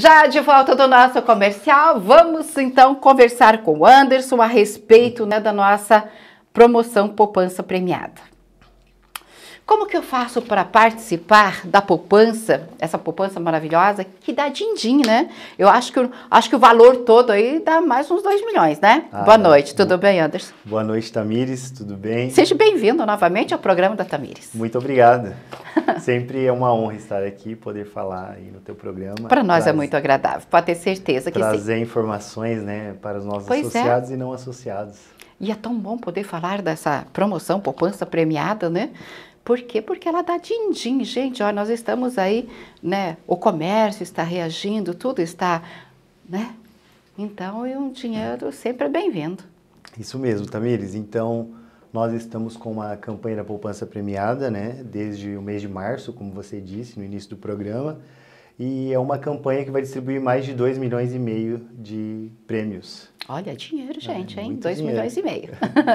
Já de volta do nosso comercial, vamos então conversar com o Anderson a respeito né, da nossa promoção poupança premiada. Como que eu faço para participar da poupança, essa poupança maravilhosa que dá din-din, né? Eu acho que, acho que o valor todo aí dá mais uns 2 milhões, né? Ah, Boa noite, tudo bem, Anderson? Boa noite, Tamires, tudo bem? Seja bem-vindo novamente ao programa da Tamires. Muito obrigado. Sempre é uma honra estar aqui, poder falar aí no teu programa. Para nós é Traz, é muito agradável, pode ter certeza que Trazer sim. informações, né, para os nossos pois é. associados é. e não associados. E é tão bom poder falar dessa promoção poupança premiada, né? Por quê? Porque ela dá din-din, gente, ó, nós estamos aí, né, o comércio está reagindo, tudo está, né? Então, e um dinheiro sempre é bem-vindo. Isso mesmo, Tamires. Então, nós estamos com uma campanha da poupança premiada, né, desde o mês de março, como você disse no início do programa, e é uma campanha que vai distribuir mais de 2 milhões e meio de prêmios. Olha, dinheiro, é, gente, é, hein? 2 milhões e meio.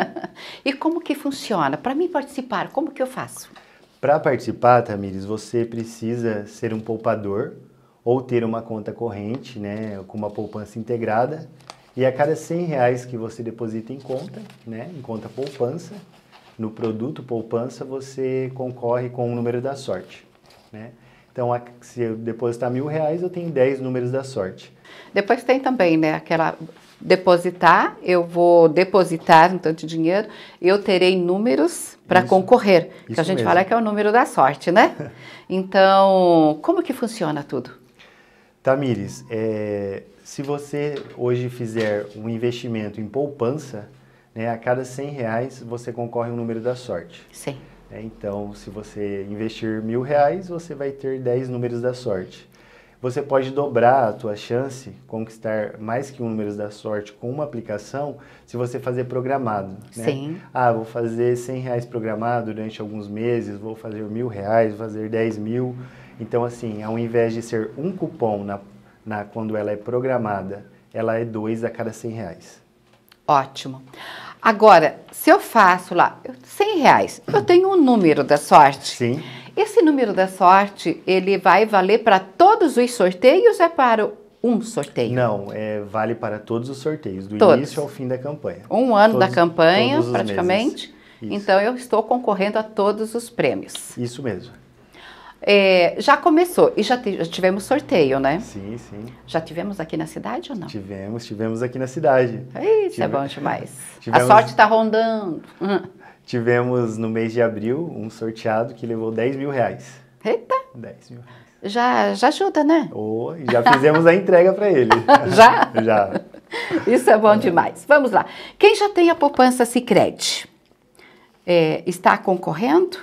e como que funciona? Para mim participar, como que eu faço? Para participar, Tamires, você precisa ser um poupador ou ter uma conta corrente, né, com uma poupança integrada. E a cada 100 reais que você deposita em conta, né, em conta poupança, no produto poupança você concorre com o número da sorte, né? Então, se eu depositar mil reais, eu tenho 10 números da sorte. Depois tem também, né, aquela depositar, eu vou depositar um tanto de dinheiro, eu terei números para concorrer. Isso que a gente mesmo. fala que é o número da sorte, né? então, como que funciona tudo? Tamires, é, se você hoje fizer um investimento em poupança, né, a cada 100 reais você concorre um número da sorte. Sim. É, então, se você investir mil reais, você vai ter 10 números da sorte você pode dobrar a tua chance, conquistar mais que um números da sorte com uma aplicação, se você fazer programado. Né? Sim. Ah, vou fazer 100 reais programado durante alguns meses, vou fazer mil reais, vou fazer 10 mil. Então, assim, ao invés de ser um cupom na, na quando ela é programada, ela é dois a cada 100 reais. Ótimo. Agora, se eu faço lá 100 reais, eu tenho um número da sorte. Sim. Esse número da sorte, ele vai valer para todos os sorteios é para um sorteio? Não, é, vale para todos os sorteios, do todos. início ao fim da campanha. Um ano todos, da campanha, praticamente. Então eu estou concorrendo a todos os prêmios. Isso mesmo. É, já começou e já, já, tivemos sorteio, né? Sim, sim. Já tivemos aqui na cidade ou não? Tivemos, tivemos aqui na cidade. Isso é bom demais. tivemos, a sorte está rondando. Hum. Tivemos no mês de abril um sorteado que levou 10 mil reais. Eita! 10 mil reais já, já ajuda, né? Oh, já fizemos a entrega para ele. já? Já. Isso é bom demais. Vamos lá. Quem já tem a poupança Sicredi é, está concorrendo?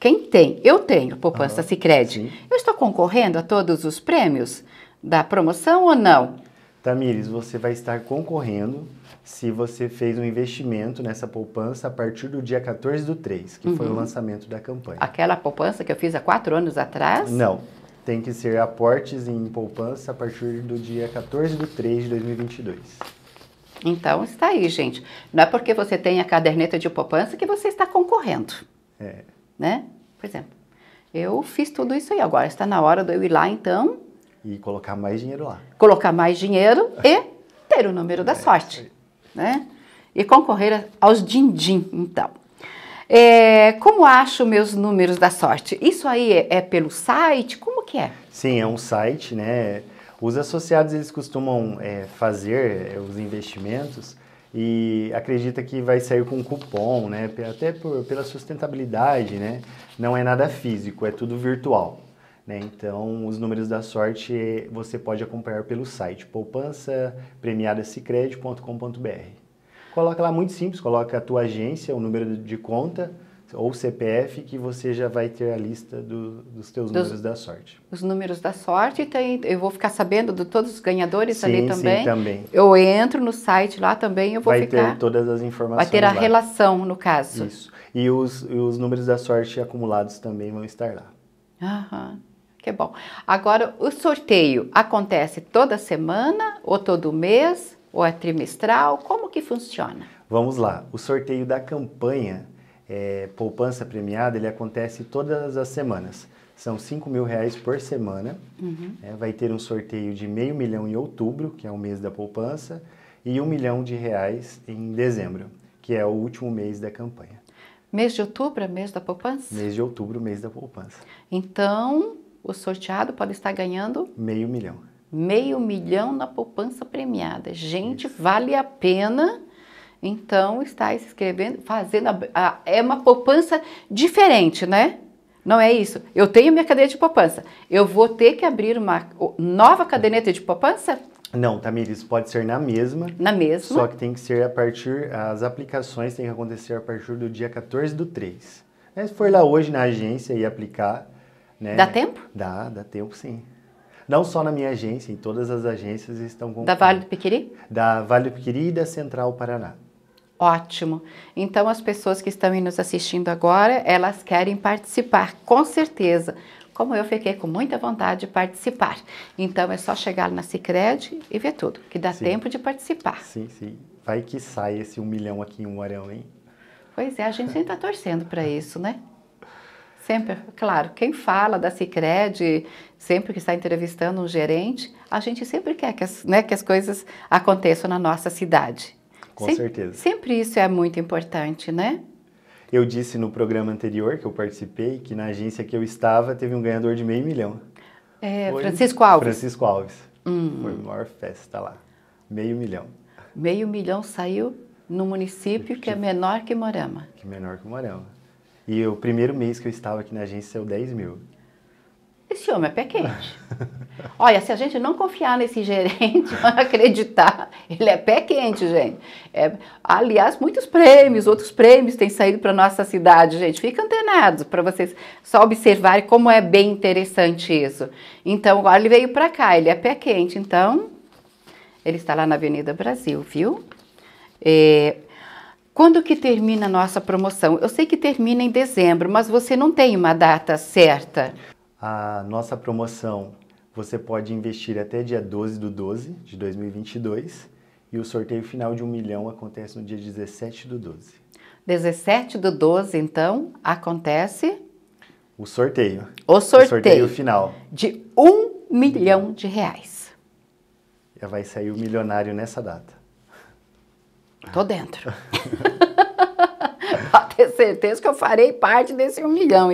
Quem tem? Eu tenho poupança ah, Sicredi. Eu estou concorrendo a todos os prêmios da promoção ou não? Tamires, você vai estar concorrendo se você fez um investimento nessa poupança a partir do dia 14 do 3, que uhum. foi o uhum. lançamento da campanha. Aquela poupança que eu fiz há quatro anos atrás? Não, tem que ser aportes em poupança a partir do dia 14 de 3 de 2022. Então está aí, gente. Não é porque você tem a caderneta de poupança que você está concorrendo. É. Né? Por exemplo, eu fiz tudo isso aí agora. Está na hora de eu ir lá, então. E colocar mais dinheiro lá. Colocar mais dinheiro e ter o número da é, sorte. Né? E concorrer aos din-din, então. É, como acho meus números da sorte? Isso aí é, é, pelo site? Como que é? Sim, é um site, né? Os associados eles costumam é, fazer é, os investimentos e acredita que vai sair com cupom, né? Até por, pela sustentabilidade, né? Não é nada físico, é tudo virtual. Né? Então, os números da sorte é, você pode acompanhar pelo site poupança Coloca lá muito simples, coloca a tua agência, o número de conta ou CPF que você já vai ter a lista do, dos teus dos, números da sorte. Os números da sorte, tem, eu vou ficar sabendo de todos os ganhadores sim, ali também. Sim, também. Eu entro no site lá também, eu vou vai ficar. Vai ter todas as informações. Vai ter a lá. relação no caso. Isso. E os, e os números da sorte acumulados também vão estar lá. Aham. Que bom. Agora, o sorteio acontece toda semana ou todo mês? ou é trimestral? Como que funciona? Vamos lá. O sorteio da campanha é, Poupança Premiada ele acontece todas as semanas. São 5 mil reais por semana. Uhum. É, vai ter um sorteio de meio milhão em outubro, que é o mês da poupança, e um milhão de reais em dezembro, que é o último mês da campanha. Mês de outubro é mês da poupança? Mês de outubro, mês da poupança. Então, o sorteado pode estar ganhando? Meio milhão meio milhão na poupança premiada. Gente, Isso. vale a pena. Então, está se inscrevendo, fazendo. A, a, é uma poupança diferente, né? Não é isso. Eu tenho minha caderneta de poupança. Eu vou ter que abrir uma nova caderneta de poupança? Não, Tamiris, pode ser na mesma. Na mesma. Só que tem que ser a partir. As aplicações têm que acontecer a partir do dia 14 do 3. É, se for lá hoje na agência e aplicar. Né, dá tempo? Dá, dá tempo sim não só na minha agência, em todas as agências estão com. Da Vale do Piquiri? Da Vale do Piquiri e da Central Paraná. Ótimo. Então, as pessoas que estão nos assistindo agora, elas querem participar, com certeza. Como eu fiquei com muita vontade de participar. Então, é só chegar na Cicred e ver tudo, que dá sim. tempo de participar. Sim, sim. Vai que sai esse um milhão aqui em um arão, hein? Pois é, a gente sempre está torcendo para isso, né? Sempre, claro, quem fala da Cicred, sempre que está entrevistando um gerente, a gente sempre quer que as, né, que as coisas aconteçam na nossa cidade. Com certeza. Sempre isso é muito importante, né? Eu disse no programa anterior que eu participei que na agência que eu estava teve um ganhador de meio milhão. É, Foi Francisco Alves. Francisco Alves. Hum. Foi a maior festa lá. Meio milhão. Meio milhão saiu no município que, que é menor que Morama. Que menor que Morama. E o primeiro mês que eu estava aqui na agência saiu 10 mil. Esse homem é pé quente. Olha, se a gente não confiar nesse gerente, não acreditar, ele é pé quente, gente. É, aliás, muitos prêmios, outros prêmios têm saído para nossa cidade, gente. Fica antenado para vocês só observarem como é bem interessante isso. Então, agora ele veio para cá, ele é pé quente. Então, ele está lá na Avenida Brasil, viu? É, quando que termina a nossa promoção? Eu sei que termina em dezembro, mas você não tem uma data certa. A nossa promoção, você pode investir até dia 12 do 12 de 2022 e o sorteio final de um milhão acontece no dia 17 do 12. 17 do 12, então, acontece? O sorteio. O sorteio. O sorteio final. De um milhão de reais. Já vai sair o milionário nessa data. Tô dentro. Pode ter certeza que eu farei parte desse um milhão.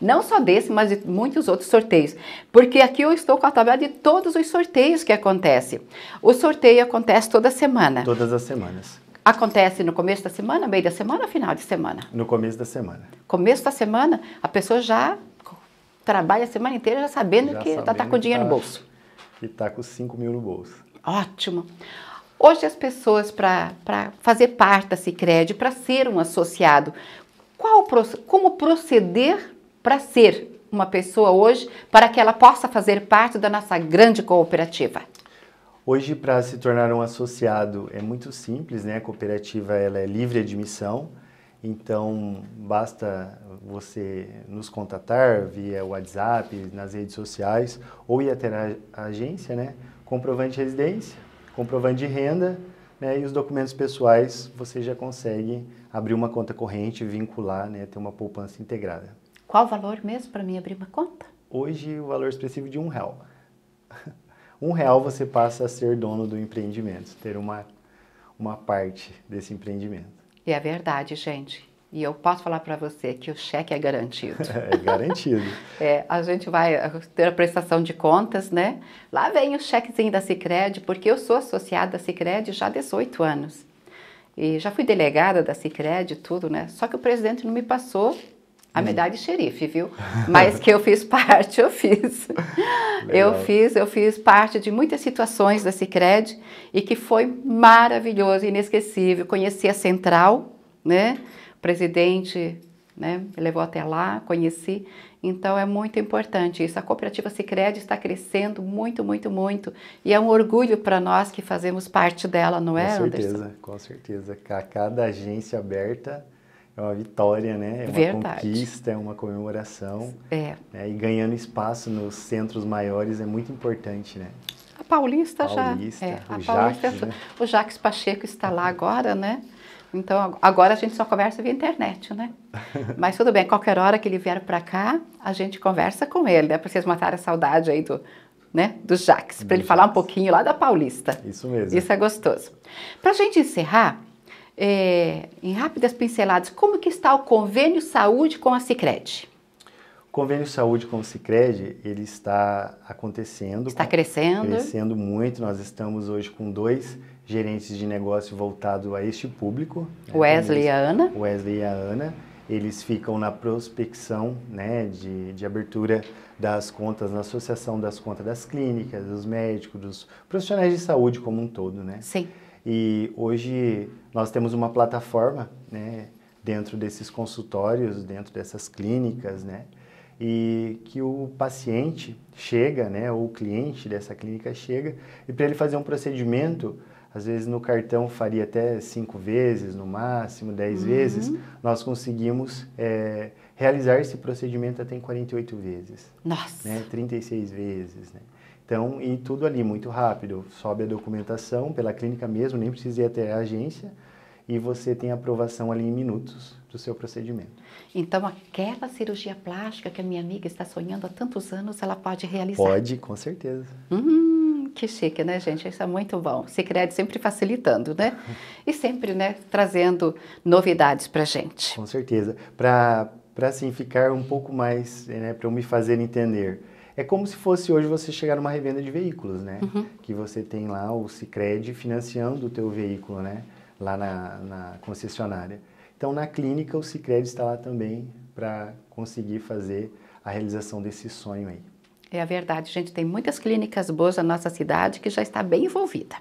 Não só desse, mas de muitos outros sorteios. Porque aqui eu estou com a tabela de todos os sorteios que acontecem. O sorteio acontece toda semana. Todas as semanas. Acontece no começo da semana, meio da semana ou final de semana? No começo da semana. Começo da semana, a pessoa já trabalha a semana inteira já sabendo já que está tá, tá com dinheiro tá, no bolso. Que está com 5 mil no bolso. Ótimo. Hoje as pessoas, para fazer parte da Cicred, para ser um associado, qual, como proceder para ser uma pessoa hoje, para que ela possa fazer parte da nossa grande cooperativa? Hoje, para se tornar um associado, é muito simples, né? A cooperativa ela é livre admissão, então basta você nos contatar via WhatsApp, nas redes sociais ou ir até a agência, né? Comprovante de residência, comprovante de renda né, e os documentos pessoais você já consegue abrir uma conta corrente, vincular, né, ter uma poupança integrada. Qual o valor mesmo para mim abrir uma conta? Hoje o valor expressivo é de um real. um real você passa a ser dono do empreendimento, ter uma, uma parte desse empreendimento. E é verdade, gente. E eu posso falar para você que o cheque é garantido. É garantido. é, a gente vai ter a prestação de contas, né? Lá vem o chequezinho da Sicredi, porque eu sou associada da Sicredi já há 18 anos. E já fui delegada da Sicredi tudo, né? Só que o presidente não me passou a hum. medalha de xerife, viu? Mas que eu fiz parte, eu fiz. Legal. Eu fiz, eu fiz parte de muitas situações da Sicredi e que foi maravilhoso, inesquecível. Conheci a central, né? presidente né, levou até lá, conheci. Então é muito importante isso. A cooperativa Sicredi está crescendo muito, muito, muito e é um orgulho para nós que fazemos parte dela, não é, com certeza, Anderson? Com certeza, com certeza. Cada agência aberta é uma vitória, né? É uma Verdade. conquista, é uma comemoração. É. Né? E ganhando espaço nos centros maiores é muito importante, né? A Paulista, Paulista já. É, o a Paulista, né? o Jaques Pacheco está lá agora, né? Então, agora a gente só conversa via internet, né? Mas tudo bem, qualquer hora que ele vier para cá, a gente conversa com ele, né? Para vocês matarem a saudade aí do, né, do Jax, para ele Jax. falar um pouquinho lá da Paulista. Isso mesmo. Isso é gostoso. Para a gente encerrar, é, em rápidas pinceladas, como que está o convênio saúde com a Sicredi? O convênio saúde com a Sicredi, ele está acontecendo. Está crescendo. Crescendo muito. Nós estamos hoje com dois gerentes de negócio voltado a este público. Wesley eles, e a Ana. Wesley e a Ana. Eles ficam na prospecção né, de, de abertura das contas, na associação das contas das clínicas, dos médicos, dos profissionais de saúde como um todo, né? Sim. E hoje nós temos uma plataforma, né, dentro desses consultórios, dentro dessas clínicas, né? E que o paciente chega, né, ou o cliente dessa clínica chega, e para ele fazer um procedimento, às vezes no cartão faria até cinco vezes, no máximo dez uhum. vezes, nós conseguimos é, realizar esse procedimento até em 48 vezes. Nossa! Né? 36 vezes, né? Então, e tudo ali muito rápido. Sobe a documentação pela clínica mesmo, nem precisa ir até a agência. E você tem aprovação ali em minutos do seu procedimento. Então, aquela cirurgia plástica que a minha amiga está sonhando há tantos anos, ela pode realizar? Pode, com certeza. Uhum que chique, né, gente? Isso é muito bom. Cicred sempre facilitando, né? E sempre, né, trazendo novidades para gente. Com certeza. Para assim, ficar um pouco mais, né, para eu me fazer entender. É como se fosse hoje você chegar numa revenda de veículos, né? Uhum. Que você tem lá o Cicred financiando o teu veículo, né? Lá na, na concessionária. Então, na clínica, o Cicred está lá também para conseguir fazer a realização desse sonho aí. É a verdade, gente. Tem muitas clínicas boas na nossa cidade que já está bem envolvida.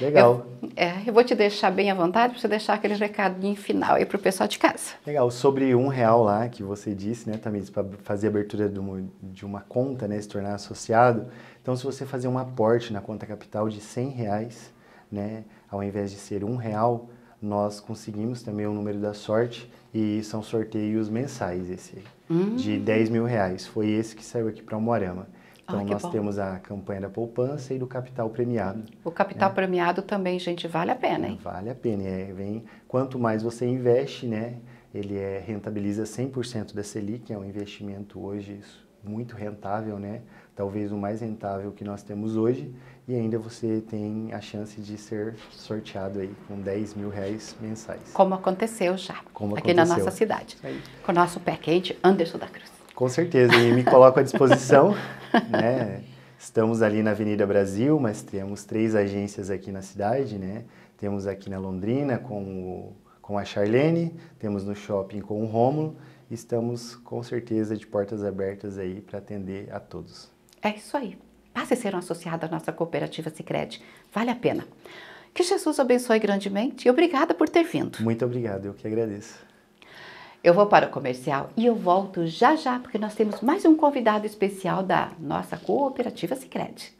Legal. Eu, é, eu vou te deixar bem à vontade para você deixar aquele recadinho final aí para o pessoal de casa. Legal. Sobre um real lá que você disse, né, também para fazer abertura de uma, de uma, conta, né, se tornar associado. Então, se você fazer um aporte na conta capital de 100 reais, né, ao invés de ser um real, nós conseguimos também o número da sorte e são sorteios mensais esse, hum. de 10 mil reais. Foi esse que saiu aqui para o Morama. Ah, então, ah, nós bom. temos a campanha da poupança e do capital premiado. O capital né? premiado também, gente, vale a pena, hein? Vale a pena. É, vem, quanto mais você investe, né? Ele é, rentabiliza 100% da Selic, é um investimento hoje muito rentável, né? talvez o mais rentável que nós temos hoje, e ainda você tem a chance de ser sorteado aí com 10 mil reais mensais. Como aconteceu já, Como aqui aconteceu. na nossa cidade, com o nosso pé quente, Anderson da Cruz. Com certeza, e me coloco à disposição, né? Estamos ali na Avenida Brasil, mas temos três agências aqui na cidade, né? Temos aqui na Londrina com, o, com a Charlene, temos no shopping com o Rômulo, estamos com certeza de portas abertas aí para atender a todos. É isso aí. Passe a ser um associado à nossa cooperativa Sicredi. Vale a pena. Que Jesus abençoe grandemente e obrigada por ter vindo. Muito obrigado, eu que agradeço. Eu vou para o comercial e eu volto já já porque nós temos mais um convidado especial da nossa cooperativa Sicredi.